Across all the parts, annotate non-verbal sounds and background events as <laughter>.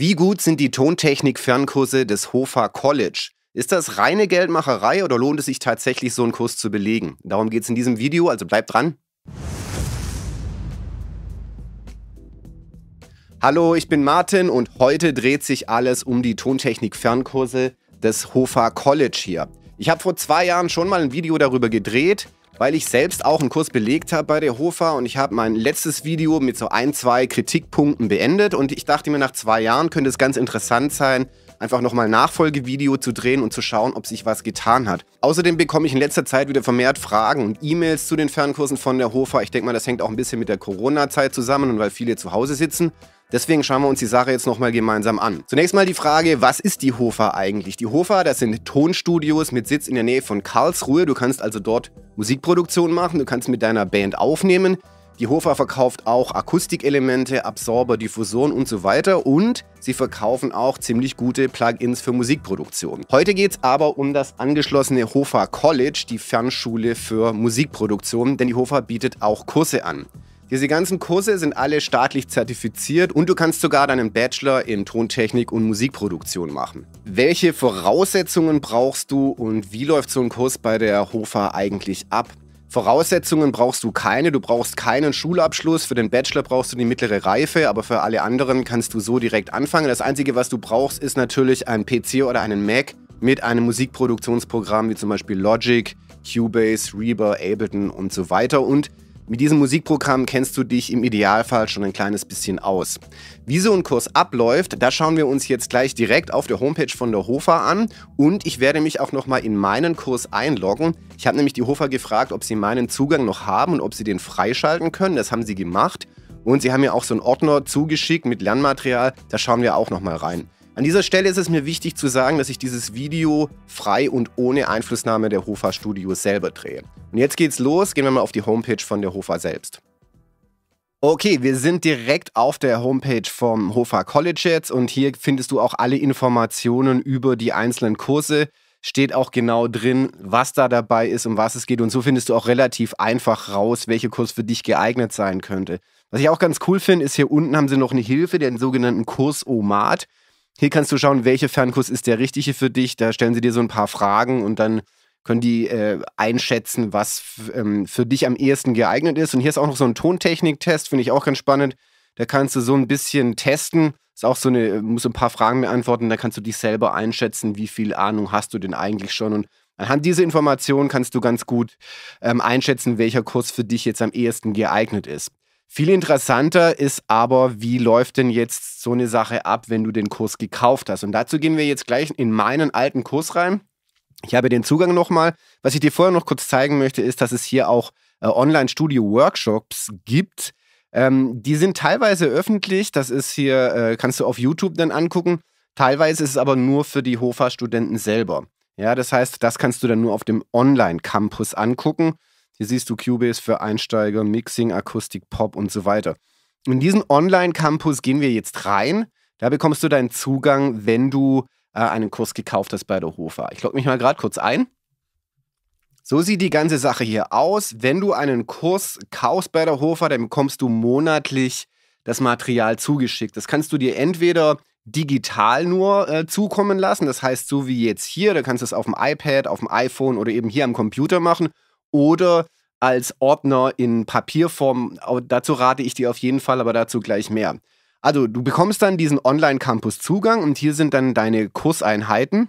Wie gut sind die Tontechnik-Fernkurse des Hofer College? Ist das reine Geldmacherei oder lohnt es sich tatsächlich, so einen Kurs zu belegen? Darum geht es in diesem Video, also bleibt dran. Hallo, ich bin Martin und heute dreht sich alles um die Tontechnik-Fernkurse des Hofer College hier. Ich habe vor zwei Jahren schon mal ein Video darüber gedreht weil ich selbst auch einen Kurs belegt habe bei der Hofa und ich habe mein letztes Video mit so ein, zwei Kritikpunkten beendet und ich dachte mir, nach zwei Jahren könnte es ganz interessant sein, einfach nochmal ein Nachfolgevideo zu drehen und zu schauen, ob sich was getan hat. Außerdem bekomme ich in letzter Zeit wieder vermehrt Fragen und E-Mails zu den Fernkursen von der Hofa. Ich denke mal, das hängt auch ein bisschen mit der Corona-Zeit zusammen und weil viele zu Hause sitzen. Deswegen schauen wir uns die Sache jetzt nochmal gemeinsam an. Zunächst mal die Frage, was ist die Hofa eigentlich? Die Hofa, das sind Tonstudios mit Sitz in der Nähe von Karlsruhe. Du kannst also dort Musikproduktion machen, du kannst mit deiner Band aufnehmen. Die Hofa verkauft auch Akustikelemente, Absorber, Diffusoren und so weiter und sie verkaufen auch ziemlich gute Plugins für Musikproduktion. Heute geht es aber um das angeschlossene Hofa College, die Fernschule für Musikproduktion, denn die Hofa bietet auch Kurse an. Diese ganzen Kurse sind alle staatlich zertifiziert und du kannst sogar deinen Bachelor in Tontechnik und Musikproduktion machen. Welche Voraussetzungen brauchst du und wie läuft so ein Kurs bei der Hofa eigentlich ab? Voraussetzungen brauchst du keine, du brauchst keinen Schulabschluss, für den Bachelor brauchst du die mittlere Reife, aber für alle anderen kannst du so direkt anfangen. Das Einzige, was du brauchst, ist natürlich ein PC oder einen Mac mit einem Musikproduktionsprogramm wie zum Beispiel Logic, Cubase, Reaper, Ableton und so weiter und mit diesem Musikprogramm kennst du dich im Idealfall schon ein kleines bisschen aus. Wie so ein Kurs abläuft, da schauen wir uns jetzt gleich direkt auf der Homepage von der Hofer an und ich werde mich auch nochmal in meinen Kurs einloggen. Ich habe nämlich die Hofer gefragt, ob sie meinen Zugang noch haben und ob sie den freischalten können. Das haben sie gemacht und sie haben mir auch so einen Ordner zugeschickt mit Lernmaterial. Da schauen wir auch nochmal rein. An dieser Stelle ist es mir wichtig zu sagen, dass ich dieses Video frei und ohne Einflussnahme der Hofa Studios selber drehe. Und jetzt geht's los, gehen wir mal auf die Homepage von der Hofa selbst. Okay, wir sind direkt auf der Homepage vom Hofa College jetzt und hier findest du auch alle Informationen über die einzelnen Kurse. Steht auch genau drin, was da dabei ist, um was es geht und so findest du auch relativ einfach raus, welcher Kurs für dich geeignet sein könnte. Was ich auch ganz cool finde, ist hier unten haben sie noch eine Hilfe, den sogenannten Kurs Kursomat. Hier kannst du schauen, welcher Fernkurs ist der richtige für dich. Da stellen sie dir so ein paar Fragen und dann können die äh, einschätzen, was ähm, für dich am ehesten geeignet ist. Und hier ist auch noch so ein Tontechniktest, finde ich auch ganz spannend. Da kannst du so ein bisschen testen. Ist auch so eine, muss ein paar Fragen beantworten. Da kannst du dich selber einschätzen, wie viel Ahnung hast du denn eigentlich schon. Und anhand dieser Informationen kannst du ganz gut ähm, einschätzen, welcher Kurs für dich jetzt am ehesten geeignet ist. Viel interessanter ist aber, wie läuft denn jetzt so eine Sache ab, wenn du den Kurs gekauft hast? Und dazu gehen wir jetzt gleich in meinen alten Kurs rein. Ich habe den Zugang nochmal. Was ich dir vorher noch kurz zeigen möchte, ist, dass es hier auch äh, Online-Studio-Workshops gibt. Ähm, die sind teilweise öffentlich. Das ist hier, äh, kannst du auf YouTube dann angucken. Teilweise ist es aber nur für die Hofa-Studenten selber. Ja, das heißt, das kannst du dann nur auf dem Online-Campus angucken. Hier siehst du Cubase für Einsteiger, Mixing, Akustik, Pop und so weiter. In diesen Online-Campus gehen wir jetzt rein. Da bekommst du deinen Zugang, wenn du äh, einen Kurs gekauft hast bei der Hofa. Ich logge mich mal gerade kurz ein. So sieht die ganze Sache hier aus. Wenn du einen Kurs kaufst bei der Hofa, dann bekommst du monatlich das Material zugeschickt. Das kannst du dir entweder digital nur äh, zukommen lassen, das heißt so wie jetzt hier, da kannst du es auf dem iPad, auf dem iPhone oder eben hier am Computer machen oder als Ordner in Papierform. Dazu rate ich dir auf jeden Fall, aber dazu gleich mehr. Also, du bekommst dann diesen Online-Campus-Zugang und hier sind dann deine Kurseinheiten.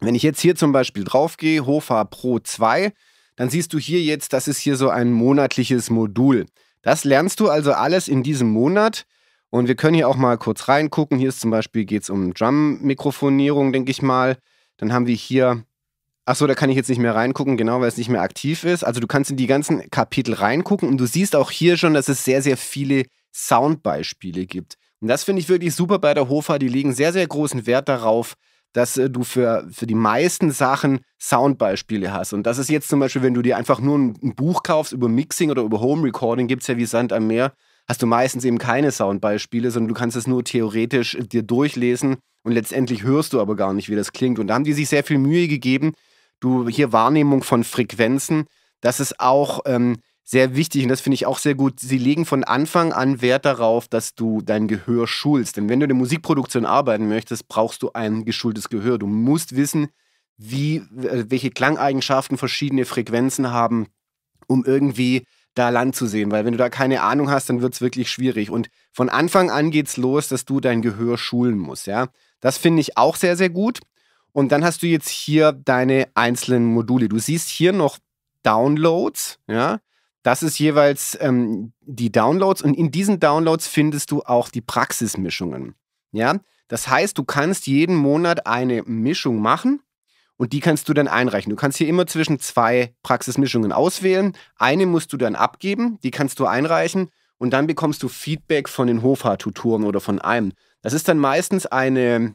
Wenn ich jetzt hier zum Beispiel draufgehe, Hofa Pro 2, dann siehst du hier jetzt, das ist hier so ein monatliches Modul. Das lernst du also alles in diesem Monat. Und wir können hier auch mal kurz reingucken. Hier ist zum Beispiel geht es um Drum-Mikrofonierung, denke ich mal. Dann haben wir hier Achso, da kann ich jetzt nicht mehr reingucken, genau, weil es nicht mehr aktiv ist. Also du kannst in die ganzen Kapitel reingucken und du siehst auch hier schon, dass es sehr, sehr viele Soundbeispiele gibt. Und das finde ich wirklich super bei der Hofa. Die legen sehr, sehr großen Wert darauf, dass äh, du für, für die meisten Sachen Soundbeispiele hast. Und das ist jetzt zum Beispiel, wenn du dir einfach nur ein Buch kaufst über Mixing oder über Home Recording, gibt es ja wie Sand am Meer, hast du meistens eben keine Soundbeispiele, sondern du kannst es nur theoretisch äh, dir durchlesen und letztendlich hörst du aber gar nicht, wie das klingt. Und da haben die sich sehr viel Mühe gegeben, du hier Wahrnehmung von Frequenzen, das ist auch ähm, sehr wichtig und das finde ich auch sehr gut. Sie legen von Anfang an Wert darauf, dass du dein Gehör schulst. Denn wenn du in der Musikproduktion arbeiten möchtest, brauchst du ein geschultes Gehör. Du musst wissen, wie, äh, welche Klangeigenschaften verschiedene Frequenzen haben, um irgendwie da Land zu sehen. Weil wenn du da keine Ahnung hast, dann wird es wirklich schwierig. Und von Anfang an geht es los, dass du dein Gehör schulen musst, ja. Das finde ich auch sehr, sehr gut. Und dann hast du jetzt hier deine einzelnen Module. Du siehst hier noch Downloads, ja. Das ist jeweils ähm, die Downloads und in diesen Downloads findest du auch die Praxismischungen. Ja, das heißt, du kannst jeden Monat eine Mischung machen und die kannst du dann einreichen. Du kannst hier immer zwischen zwei Praxismischungen auswählen. Eine musst du dann abgeben, die kannst du einreichen und dann bekommst du Feedback von den Hofa-Tutoren oder von einem. Das ist dann meistens eine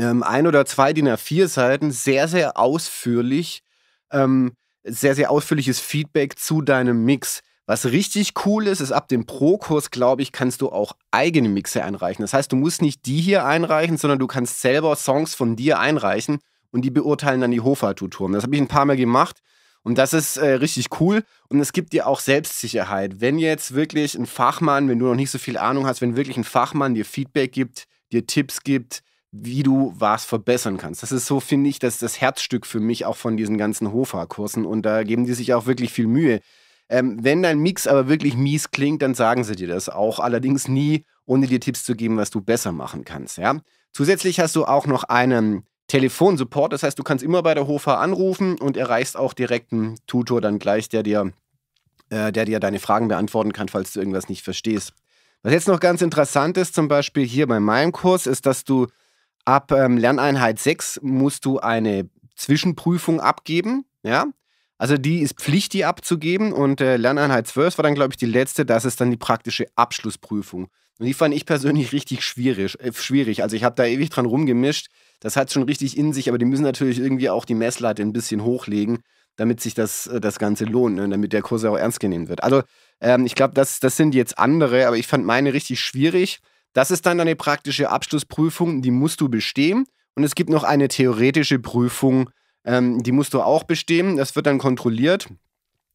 ähm, ein oder zwei DIN A4-Seiten sehr, sehr ausführlich, ähm, sehr, sehr ausführliches Feedback zu deinem Mix. Was richtig cool ist, ist ab dem Pro-Kurs, glaube ich, kannst du auch eigene Mixe einreichen. Das heißt, du musst nicht die hier einreichen, sondern du kannst selber Songs von dir einreichen und die beurteilen dann die Hofa-Tutoren. Das habe ich ein paar Mal gemacht und das ist äh, richtig cool und es gibt dir auch Selbstsicherheit. Wenn jetzt wirklich ein Fachmann, wenn du noch nicht so viel Ahnung hast, wenn wirklich ein Fachmann dir Feedback gibt, dir Tipps gibt, wie du was verbessern kannst. Das ist so, finde ich, das, das Herzstück für mich auch von diesen ganzen Hofa-Kursen und da geben die sich auch wirklich viel Mühe. Ähm, wenn dein Mix aber wirklich mies klingt, dann sagen sie dir das auch, allerdings nie, ohne dir Tipps zu geben, was du besser machen kannst. Ja? Zusätzlich hast du auch noch einen Telefonsupport, das heißt, du kannst immer bei der Hofa anrufen und erreichst auch direkt einen Tutor dann gleich, der dir, äh, der dir deine Fragen beantworten kann, falls du irgendwas nicht verstehst. Was jetzt noch ganz interessant ist, zum Beispiel hier bei meinem Kurs, ist, dass du Ab ähm, Lerneinheit 6 musst du eine Zwischenprüfung abgeben. Ja? Also die ist Pflicht, die abzugeben. Und äh, Lerneinheit 12 war dann, glaube ich, die letzte. Das ist dann die praktische Abschlussprüfung. Und die fand ich persönlich <laughs> richtig schwierig. Äh, schwierig. Also ich habe da ewig dran rumgemischt. Das hat schon richtig in sich, aber die müssen natürlich irgendwie auch die Messlatte ein bisschen hochlegen, damit sich das, äh, das Ganze lohnt, ne? damit der Kurs auch ernst genommen wird. Also ähm, ich glaube, das, das sind jetzt andere, aber ich fand meine richtig schwierig. Das ist dann eine praktische Abschlussprüfung, die musst du bestehen. Und es gibt noch eine theoretische Prüfung, ähm, die musst du auch bestehen. Das wird dann kontrolliert.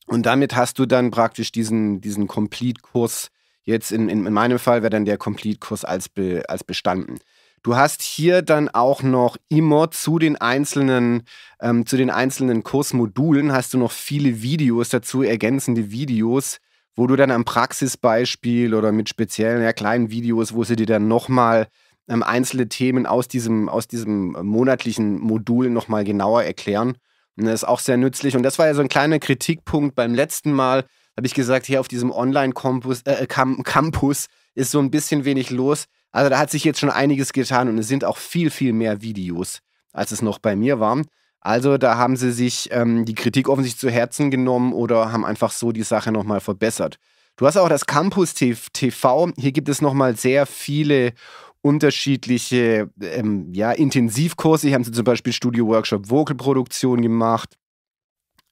Und damit hast du dann praktisch diesen, diesen Complete-Kurs. Jetzt in, in, meinem Fall wäre dann der Complete-Kurs als, be, als bestanden. Du hast hier dann auch noch immer zu den einzelnen, ähm, zu den einzelnen Kursmodulen hast du noch viele Videos dazu, ergänzende Videos, wo du dann am Praxisbeispiel oder mit speziellen, ja, kleinen Videos, wo sie dir dann nochmal ähm, einzelne Themen aus diesem, aus diesem monatlichen Modul nochmal genauer erklären. Und ne, das ist auch sehr nützlich. Und das war ja so ein kleiner Kritikpunkt beim letzten Mal. Habe ich gesagt, hier auf diesem Online-Campus äh, äh Campus ist so ein bisschen wenig los. Also da hat sich jetzt schon einiges getan und es sind auch viel, viel mehr Videos, als es noch bei mir waren. Also da haben sie sich ähm, die Kritik offensichtlich zu Herzen genommen oder haben einfach so die Sache nochmal verbessert. Du hast auch das Campus TV. Hier gibt es nochmal sehr viele unterschiedliche ähm, ja, Intensivkurse. Hier haben sie zum Beispiel Studio Workshop Vocalproduktion gemacht,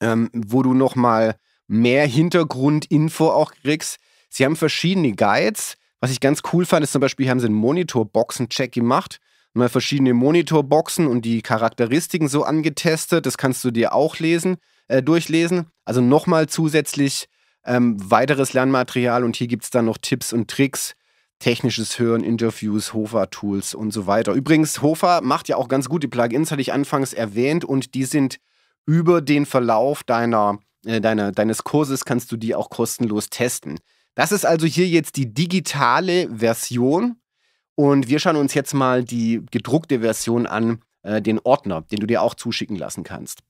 ähm, wo du nochmal mehr Hintergrundinfo auch kriegst. Sie haben verschiedene Guides. Was ich ganz cool fand, ist zum Beispiel, hier haben sie einen Monitor-Boxen-Check gemacht mal verschiedene Monitorboxen und die Charakteristiken so angetestet. Das kannst du dir auch lesen, äh, durchlesen. Also nochmal zusätzlich ähm, weiteres Lernmaterial und hier gibt es dann noch Tipps und Tricks, technisches Hören, Interviews, Hofa-Tools und so weiter. Übrigens, Hofa macht ja auch ganz gut die Plugins, hatte ich anfangs erwähnt und die sind über den Verlauf deiner, äh, deiner, deines Kurses kannst du die auch kostenlos testen. Das ist also hier jetzt die digitale Version und wir schauen uns jetzt mal die gedruckte Version an, äh, den Ordner, den du dir auch zuschicken lassen kannst.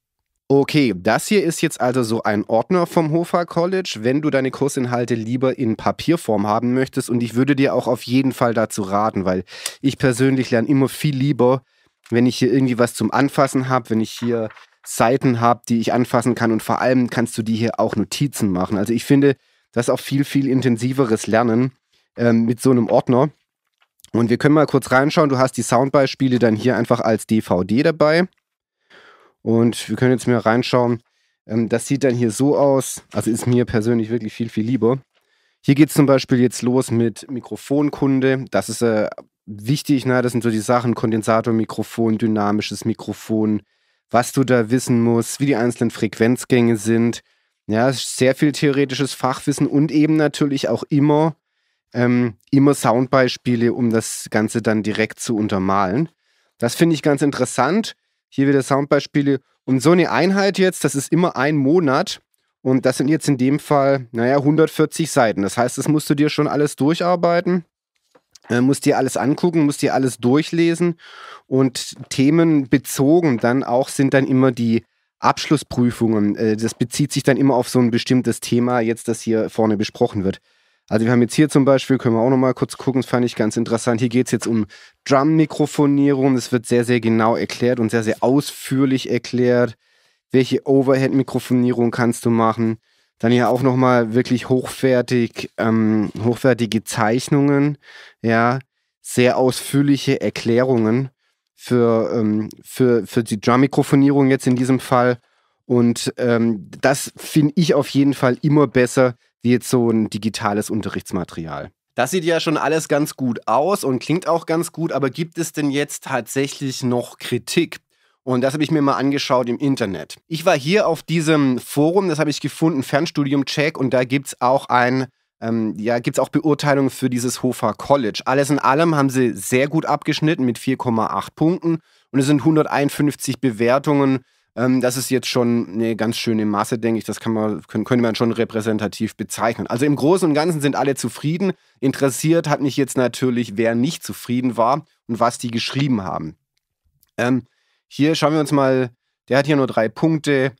Okay, das hier ist jetzt also so ein Ordner vom Hofer College, wenn du deine Kursinhalte lieber in Papierform haben möchtest. Und ich würde dir auch auf jeden Fall dazu raten, weil ich persönlich lerne immer viel lieber, wenn ich hier irgendwie was zum Anfassen habe, wenn ich hier Seiten habe, die ich anfassen kann. Und vor allem kannst du die hier auch Notizen machen. Also ich finde, das ist auch viel, viel intensiveres Lernen ähm, mit so einem Ordner. Und wir können mal kurz reinschauen. Du hast die Soundbeispiele dann hier einfach als DVD dabei. Und wir können jetzt mal reinschauen. Ähm, das sieht dann hier so aus. Also ist mir persönlich wirklich viel, viel lieber. Hier geht es zum Beispiel jetzt los mit Mikrofonkunde. Das ist äh, wichtig. Ne? Das sind so die Sachen: Kondensatormikrofon, dynamisches Mikrofon, was du da wissen musst, wie die einzelnen Frequenzgänge sind. Ja, sehr viel theoretisches Fachwissen und eben natürlich auch immer ähm, immer Soundbeispiele, um das Ganze dann direkt zu untermalen. Das finde ich ganz interessant. Hier wieder Soundbeispiele. Und so eine Einheit jetzt, das ist immer ein Monat. Und das sind jetzt in dem Fall, naja, 140 Seiten. Das heißt, das musst du dir schon alles durcharbeiten, äh, musst dir alles angucken, musst dir alles durchlesen. Und themenbezogen dann auch sind dann immer die Abschlussprüfungen. Äh, das bezieht sich dann immer auf so ein bestimmtes Thema, jetzt das hier vorne besprochen wird. Also wir haben jetzt hier zum Beispiel, können wir auch nochmal kurz gucken, das fand ich ganz interessant. Hier geht es jetzt um Drum-Mikrofonierung. Es wird sehr, sehr genau erklärt und sehr, sehr ausführlich erklärt, welche Overhead-Mikrofonierung kannst du machen. Dann hier auch nochmal wirklich hochwertig, ähm, hochwertige Zeichnungen, ja, sehr ausführliche Erklärungen für, ähm, für, für die Drum-Mikrofonierung jetzt in diesem Fall. Und ähm, das finde ich auf jeden Fall immer besser, wie jetzt so ein digitales Unterrichtsmaterial. Das sieht ja schon alles ganz gut aus und klingt auch ganz gut, aber gibt es denn jetzt tatsächlich noch Kritik? Und das habe ich mir mal angeschaut im Internet. Ich war hier auf diesem Forum, das habe ich gefunden, Fernstudium Check, und da gibt es auch ein, ähm, ja, gibt's auch Beurteilungen für dieses Hofer College. Alles in allem haben sie sehr gut abgeschnitten mit 4,8 Punkten und es sind 151 Bewertungen ähm, das ist jetzt schon eine ganz schöne Masse, denke ich. Das kann man, können, könnte man schon repräsentativ bezeichnen. Also im Großen und Ganzen sind alle zufrieden. Interessiert hat mich jetzt natürlich, wer nicht zufrieden war und was die geschrieben haben. Ähm, hier schauen wir uns mal, der hat hier nur drei Punkte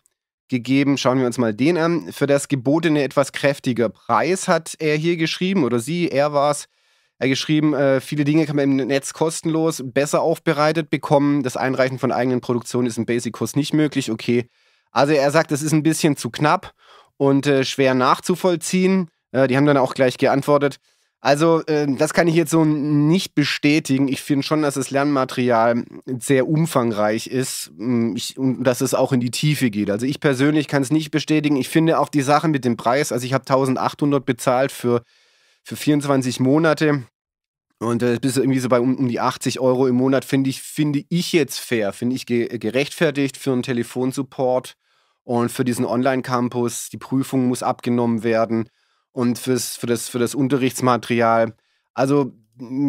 gegeben. Schauen wir uns mal den an. Für das gebotene etwas kräftiger Preis hat er hier geschrieben oder sie, er war es. Er geschrieben, äh, viele Dinge kann man im Netz kostenlos besser aufbereitet bekommen. Das Einreichen von eigenen Produktionen ist im Basic-Kurs nicht möglich. Okay. Also er sagt, es ist ein bisschen zu knapp und äh, schwer nachzuvollziehen. Äh, die haben dann auch gleich geantwortet. Also äh, das kann ich jetzt so nicht bestätigen. Ich finde schon, dass das Lernmaterial sehr umfangreich ist hm, ich, und dass es auch in die Tiefe geht. Also ich persönlich kann es nicht bestätigen. Ich finde auch die Sache mit dem Preis, also ich habe 1800 bezahlt für für 24 Monate. Und äh, bist du irgendwie so bei um, um die 80 Euro im Monat, finde ich, finde ich jetzt fair, finde ich ge äh, gerechtfertigt für einen Telefonsupport und für diesen Online-Campus. Die Prüfung muss abgenommen werden und fürs, für, das, für das Unterrichtsmaterial. Also,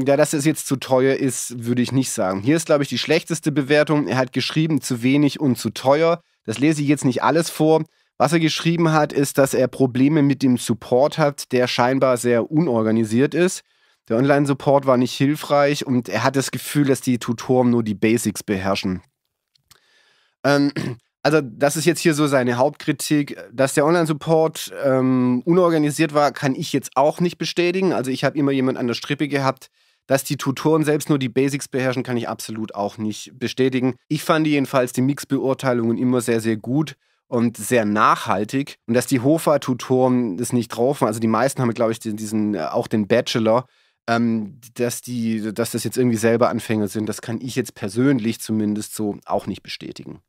ja, dass es jetzt zu teuer ist, würde ich nicht sagen. Hier ist, glaube ich, die schlechteste Bewertung. Er hat geschrieben, zu wenig und zu teuer. Das lese ich jetzt nicht alles vor. Was er geschrieben hat, ist, dass er Probleme mit dem Support hat, der scheinbar sehr unorganisiert ist. Der Online-Support war nicht hilfreich und er hat das Gefühl, dass die Tutoren nur die Basics beherrschen. Ähm, also das ist jetzt hier so seine Hauptkritik, dass der Online-Support ähm, unorganisiert war, kann ich jetzt auch nicht bestätigen. Also ich habe immer jemanden an der Strippe gehabt, dass die Tutoren selbst nur die Basics beherrschen, kann ich absolut auch nicht bestätigen. Ich fand jedenfalls die Mix-Beurteilungen immer sehr, sehr gut und sehr nachhaltig. Und dass die Hofer-Tutoren es nicht drauf waren, also die meisten haben, glaube ich, diesen, äh, auch den Bachelor, ähm, dass, die, dass das jetzt irgendwie selber Anfänger sind, das kann ich jetzt persönlich zumindest so auch nicht bestätigen.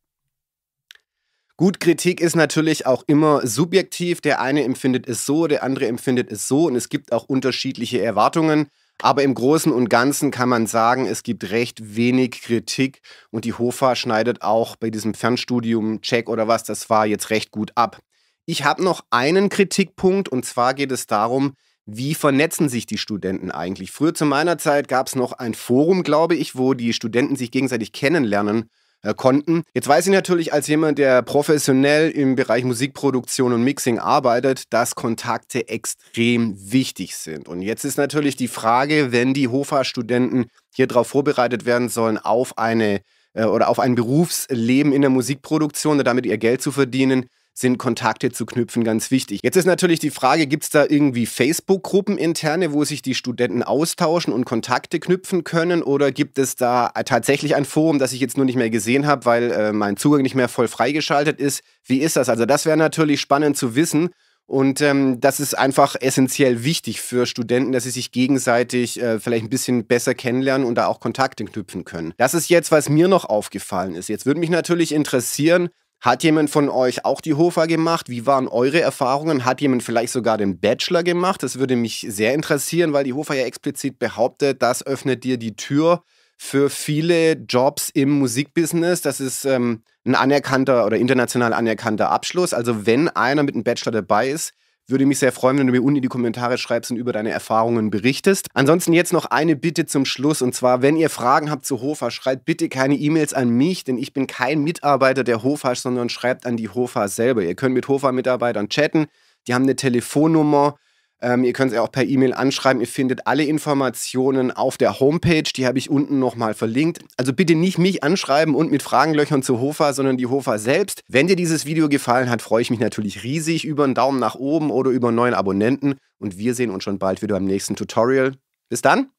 Gut, Kritik ist natürlich auch immer subjektiv. Der eine empfindet es so, der andere empfindet es so und es gibt auch unterschiedliche Erwartungen. Aber im Großen und Ganzen kann man sagen, es gibt recht wenig Kritik und die Hofa schneidet auch bei diesem Fernstudium Check oder was, das war jetzt recht gut ab. Ich habe noch einen Kritikpunkt und zwar geht es darum, wie vernetzen sich die Studenten eigentlich? Früher zu meiner Zeit gab es noch ein Forum, glaube ich, wo die Studenten sich gegenseitig kennenlernen äh, konnten. Jetzt weiß ich natürlich als jemand, der professionell im Bereich Musikproduktion und Mixing arbeitet, dass Kontakte extrem wichtig sind. Und jetzt ist natürlich die Frage, wenn die Hofa-Studenten hier darauf vorbereitet werden sollen, auf eine äh, oder auf ein Berufsleben in der Musikproduktion und damit ihr Geld zu verdienen, sind Kontakte zu knüpfen ganz wichtig. Jetzt ist natürlich die Frage, gibt es da irgendwie Facebook-Gruppen interne, wo sich die Studenten austauschen und Kontakte knüpfen können oder gibt es da tatsächlich ein Forum, das ich jetzt nur nicht mehr gesehen habe, weil äh, mein Zugang nicht mehr voll freigeschaltet ist? Wie ist das? Also das wäre natürlich spannend zu wissen. Und ähm, das ist einfach essentiell wichtig für Studenten, dass sie sich gegenseitig äh, vielleicht ein bisschen besser kennenlernen und da auch Kontakte knüpfen können. Das ist jetzt, was mir noch aufgefallen ist. Jetzt würde mich natürlich interessieren, hat jemand von euch auch die Hofa gemacht? Wie waren eure Erfahrungen? Hat jemand vielleicht sogar den Bachelor gemacht? Das würde mich sehr interessieren, weil die Hofa ja explizit behauptet, das öffnet dir die Tür für viele Jobs im Musikbusiness. Das ist ähm, ein anerkannter oder international anerkannter Abschluss. Also wenn einer mit einem Bachelor dabei ist, würde mich sehr freuen, wenn du mir unten in die Kommentare schreibst und über deine Erfahrungen berichtest. Ansonsten jetzt noch eine Bitte zum Schluss und zwar, wenn ihr Fragen habt zu Hofa, schreibt bitte keine E-Mails an mich, denn ich bin kein Mitarbeiter der Hofa, sondern schreibt an die Hofa selber. Ihr könnt mit Hofa-Mitarbeitern chatten, die haben eine Telefonnummer, ähm, ihr könnt es ja auch per E-Mail anschreiben. Ihr findet alle Informationen auf der Homepage. Die habe ich unten nochmal verlinkt. Also bitte nicht mich anschreiben und mit Fragenlöchern zu Hofer, sondern die Hofer selbst. Wenn dir dieses Video gefallen hat, freue ich mich natürlich riesig über einen Daumen nach oben oder über neuen Abonnenten. Und wir sehen uns schon bald wieder beim nächsten Tutorial. Bis dann!